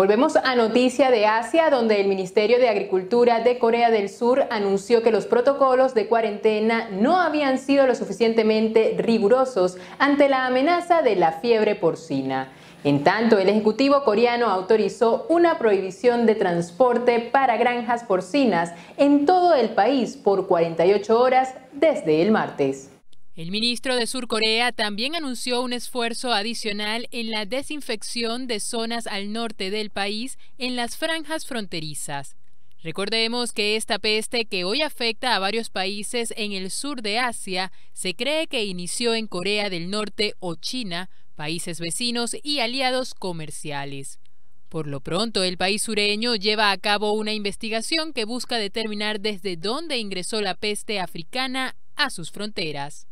Volvemos a noticia de Asia, donde el Ministerio de Agricultura de Corea del Sur anunció que los protocolos de cuarentena no habían sido lo suficientemente rigurosos ante la amenaza de la fiebre porcina. En tanto, el Ejecutivo coreano autorizó una prohibición de transporte para granjas porcinas en todo el país por 48 horas desde el martes. El ministro de Sur Corea también anunció un esfuerzo adicional en la desinfección de zonas al norte del país en las franjas fronterizas. Recordemos que esta peste que hoy afecta a varios países en el sur de Asia se cree que inició en Corea del Norte o China, países vecinos y aliados comerciales. Por lo pronto, el país sureño lleva a cabo una investigación que busca determinar desde dónde ingresó la peste africana a sus fronteras.